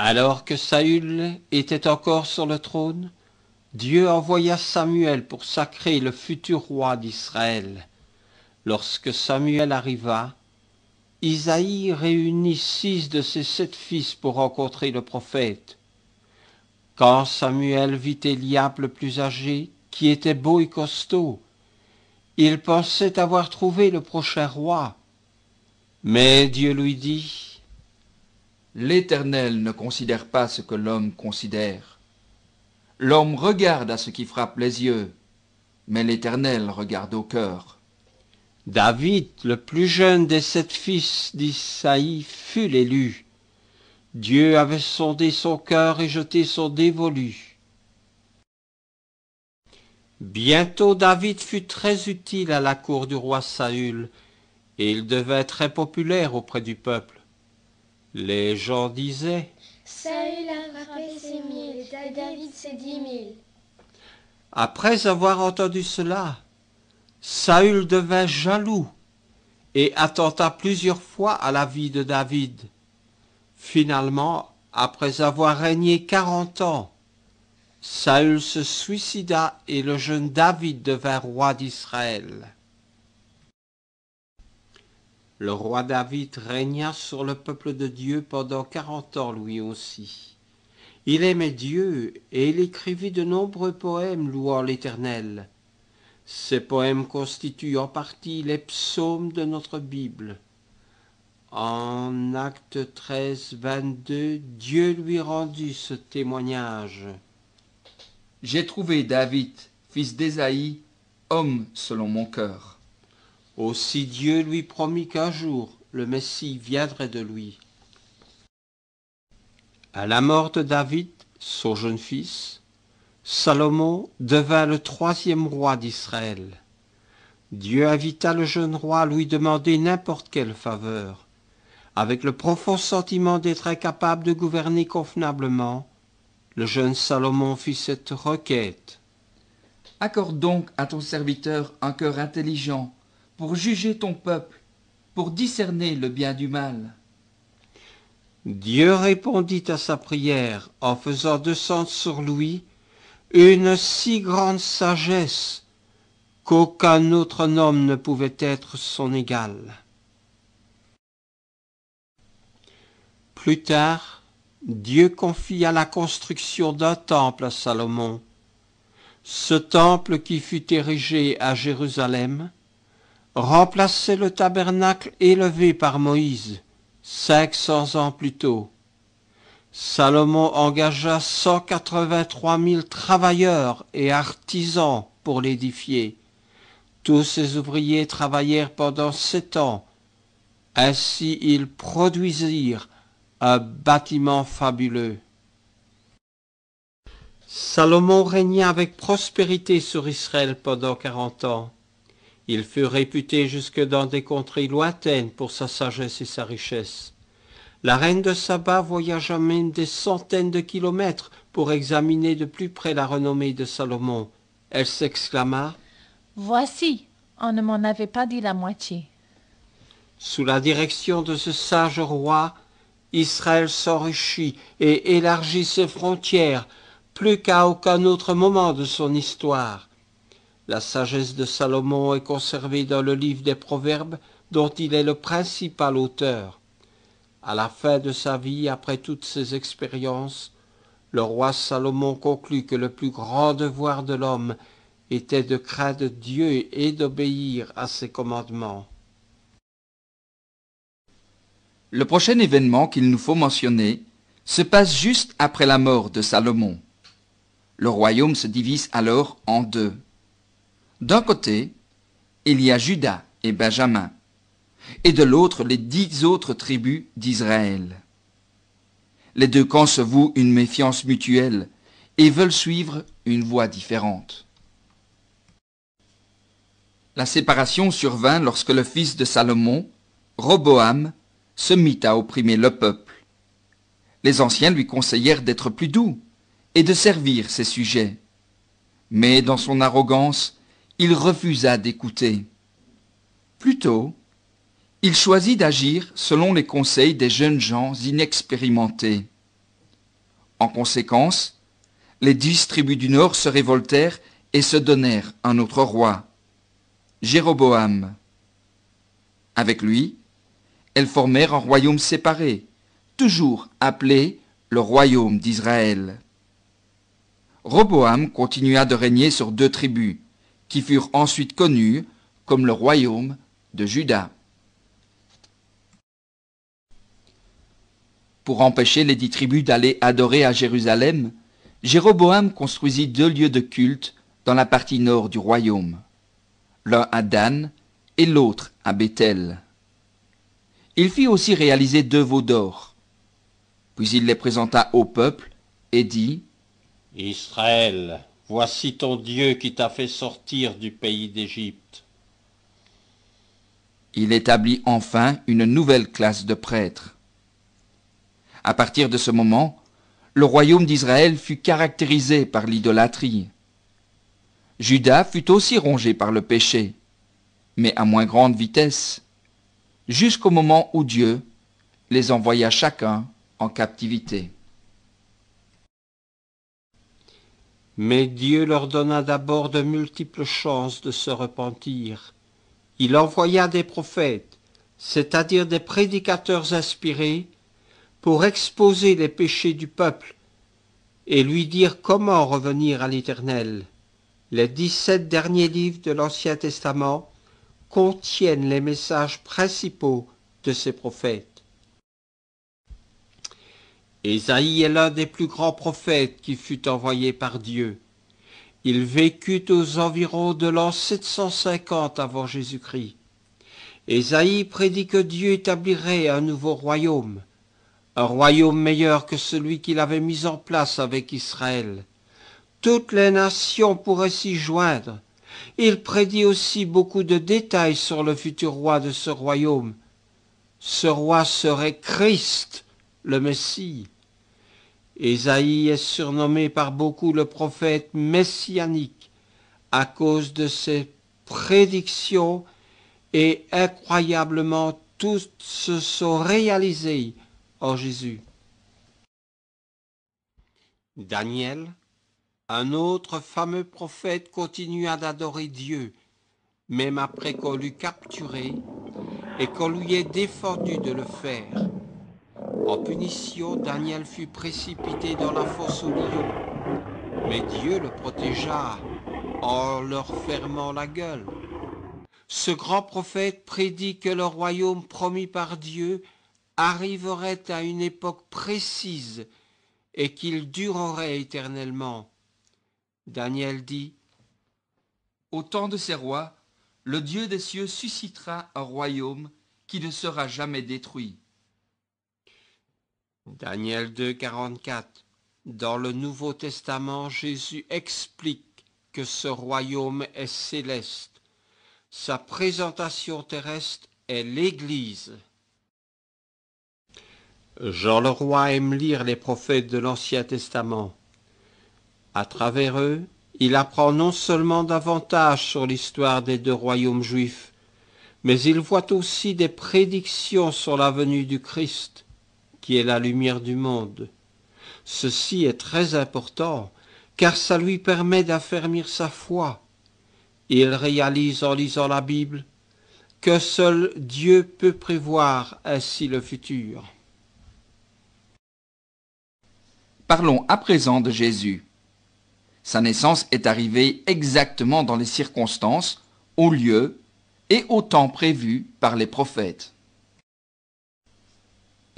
Alors que Saül était encore sur le trône, Dieu envoya Samuel pour sacrer le futur roi d'Israël. Lorsque Samuel arriva, Isaïe réunit six de ses sept fils pour rencontrer le prophète. Quand Samuel vit Eliab le plus âgé, qui était beau et costaud, il pensait avoir trouvé le prochain roi. Mais Dieu lui dit, L'Éternel ne considère pas ce que l'homme considère. L'homme regarde à ce qui frappe les yeux, mais l'Éternel regarde au cœur. David, le plus jeune des sept fils d'Isaïe, fut l'élu. Dieu avait sondé son cœur et jeté son dévolu. Bientôt David fut très utile à la cour du roi Saül, et il devint très populaire auprès du peuple. Les gens disaient Saül a frappé ses mille et David ses dix mille. Après avoir entendu cela, Saül devint jaloux et attenta plusieurs fois à la vie de David. Finalement, après avoir régné quarante ans, Saül se suicida et le jeune David devint roi d'Israël. Le roi David régna sur le peuple de Dieu pendant quarante ans lui aussi. Il aimait Dieu et il écrivit de nombreux poèmes louant l'Éternel. Ces poèmes constituent en partie les psaumes de notre Bible. En acte 13, 22, Dieu lui rendit ce témoignage. J'ai trouvé David, fils d'Ésaïe, homme selon mon cœur. Aussi oh, Dieu lui promit qu'un jour le Messie viendrait de lui. À la mort de David, son jeune fils, Salomon devint le troisième roi d'Israël. Dieu invita le jeune roi à lui demander n'importe quelle faveur, avec le profond sentiment d'être incapable de gouverner convenablement. Le jeune Salomon fit cette requête. Accorde donc à ton serviteur un cœur intelligent pour juger ton peuple, pour discerner le bien du mal. Dieu répondit à sa prière en faisant descendre sur lui une si grande sagesse qu'aucun autre homme ne pouvait être son égal. Plus tard, Dieu confia la construction d'un temple à Salomon. Ce temple qui fut érigé à Jérusalem remplaçait le tabernacle élevé par Moïse 500 ans plus tôt. Salomon engagea 183 000 travailleurs et artisans pour l'édifier. Tous ces ouvriers travaillèrent pendant sept ans. Ainsi ils produisirent un bâtiment fabuleux. Salomon régna avec prospérité sur Israël pendant quarante ans. Il fut réputé jusque dans des contrées lointaines pour sa sagesse et sa richesse. La reine de Saba voyagea même des centaines de kilomètres pour examiner de plus près la renommée de Salomon. Elle s'exclama Voici, on ne m'en avait pas dit la moitié. Sous la direction de ce sage roi, Israël s'enrichit et élargit ses frontières, plus qu'à aucun autre moment de son histoire. La sagesse de Salomon est conservée dans le livre des Proverbes dont il est le principal auteur. À la fin de sa vie, après toutes ses expériences, le roi Salomon conclut que le plus grand devoir de l'homme était de craindre Dieu et d'obéir à ses commandements. Le prochain événement qu'il nous faut mentionner se passe juste après la mort de Salomon. Le royaume se divise alors en deux. D'un côté, il y a Judas et Benjamin, et de l'autre les dix autres tribus d'Israël. Les deux camps se vouent une méfiance mutuelle et veulent suivre une voie différente. La séparation survint lorsque le fils de Salomon, Roboam, se mit à opprimer le peuple. Les anciens lui conseillèrent d'être plus doux et de servir ses sujets. Mais dans son arrogance, il refusa d'écouter. Plutôt, il choisit d'agir selon les conseils des jeunes gens inexpérimentés. En conséquence, les dix tribus du Nord se révoltèrent et se donnèrent un autre roi, Jéroboam. Avec lui, elles formèrent un royaume séparé, toujours appelé le royaume d'Israël. Roboam continua de régner sur deux tribus, qui furent ensuite connus comme le royaume de Juda. Pour empêcher les dix tribus d'aller adorer à Jérusalem, Jéroboam construisit deux lieux de culte dans la partie nord du royaume, l'un à Dan et l'autre à Bethel. Il fit aussi réaliser deux veaux d'or. Puis il les présenta au peuple et dit Israël, Voici ton Dieu qui t'a fait sortir du pays d'Égypte. Il établit enfin une nouvelle classe de prêtres. À partir de ce moment, le royaume d'Israël fut caractérisé par l'idolâtrie. Judas fut aussi rongé par le péché, mais à moins grande vitesse, jusqu'au moment où Dieu les envoya chacun en captivité. Mais Dieu leur donna d'abord de multiples chances de se repentir. Il envoya des prophètes, c'est-à-dire des prédicateurs inspirés, pour exposer les péchés du peuple et lui dire comment revenir à l'Éternel. Les dix-sept derniers livres de l'Ancien Testament contiennent les messages principaux de ces prophètes. Esaïe est l'un des plus grands prophètes qui fut envoyé par Dieu. Il vécut aux environs de l'an 750 avant Jésus-Christ. Esaïe prédit que Dieu établirait un nouveau royaume, un royaume meilleur que celui qu'il avait mis en place avec Israël. Toutes les nations pourraient s'y joindre. Il prédit aussi beaucoup de détails sur le futur roi de ce royaume. Ce roi serait Christ, le Messie. isaïe est surnommé par beaucoup le prophète messianique à cause de ses prédictions et incroyablement toutes se sont réalisées en Jésus. Daniel, un autre fameux prophète, continua d'adorer Dieu, même après qu'on l'eût capturé et qu'on lui ait défendu de le faire. En punition, Daniel fut précipité dans la fosse au lion, Mais Dieu le protégea en leur fermant la gueule. Ce grand prophète prédit que le royaume promis par Dieu arriverait à une époque précise et qu'il durerait éternellement. Daniel dit, Au temps de ces rois, le Dieu des cieux suscitera un royaume qui ne sera jamais détruit. Daniel 2, 44. Dans le Nouveau Testament, Jésus explique que ce royaume est céleste. Sa présentation terrestre est l'Église. Jean le roi aime lire les prophètes de l'Ancien Testament. À travers eux, il apprend non seulement davantage sur l'histoire des deux royaumes juifs, mais il voit aussi des prédictions sur la venue du Christ qui est la lumière du monde. Ceci est très important, car ça lui permet d'affermir sa foi. Il réalise en lisant la Bible que seul Dieu peut prévoir ainsi le futur. Parlons à présent de Jésus. Sa naissance est arrivée exactement dans les circonstances, au lieu et au temps prévus par les prophètes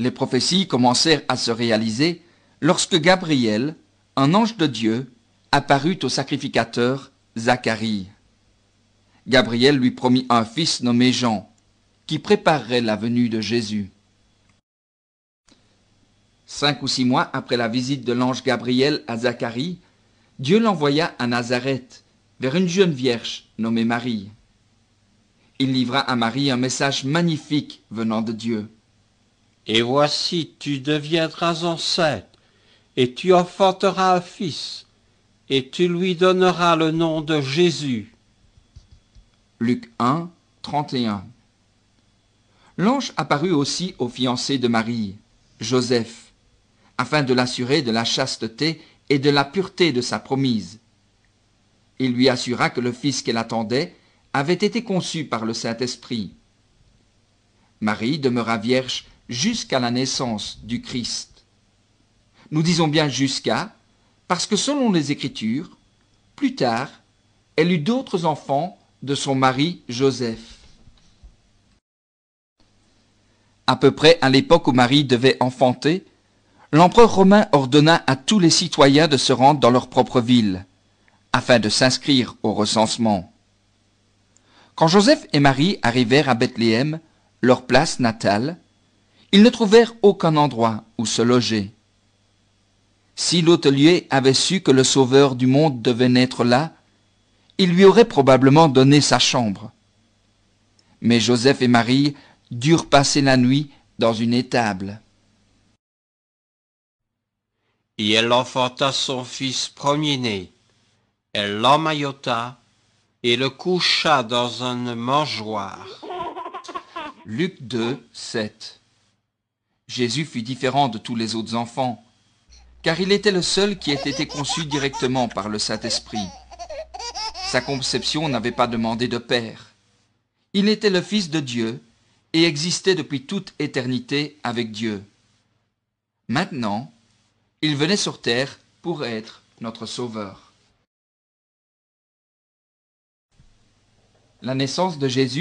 les prophéties commencèrent à se réaliser lorsque Gabriel, un ange de Dieu, apparut au sacrificateur Zacharie. Gabriel lui promit un fils nommé Jean, qui préparerait la venue de Jésus. Cinq ou six mois après la visite de l'ange Gabriel à Zacharie, Dieu l'envoya à Nazareth, vers une jeune vierge nommée Marie. Il livra à Marie un message magnifique venant de Dieu. Et voici, tu deviendras enceinte, et tu enfanteras un fils, et tu lui donneras le nom de Jésus. Luc 1, 31. L'ange apparut aussi au fiancé de Marie, Joseph, afin de l'assurer de la chasteté et de la pureté de sa promise. Il lui assura que le fils qu'elle attendait avait été conçu par le Saint-Esprit. Marie demeura vierge jusqu'à la naissance du Christ. Nous disons bien jusqu'à, parce que selon les Écritures, plus tard, elle eut d'autres enfants de son mari Joseph. À peu près à l'époque où Marie devait enfanter, l'empereur romain ordonna à tous les citoyens de se rendre dans leur propre ville, afin de s'inscrire au recensement. Quand Joseph et Marie arrivèrent à Bethléem, leur place natale, ils ne trouvèrent aucun endroit où se loger. Si l'hôtelier avait su que le Sauveur du monde devait naître là, il lui aurait probablement donné sa chambre. Mais Joseph et Marie durent passer la nuit dans une étable. Et elle enfanta son fils premier-né. Elle l'emmaillota et le coucha dans un mangeoire. Luc 2, 7 Jésus fut différent de tous les autres enfants, car il était le seul qui ait été conçu directement par le Saint-Esprit. Sa conception n'avait pas demandé de père. Il était le Fils de Dieu et existait depuis toute éternité avec Dieu. Maintenant, il venait sur terre pour être notre Sauveur. La naissance de Jésus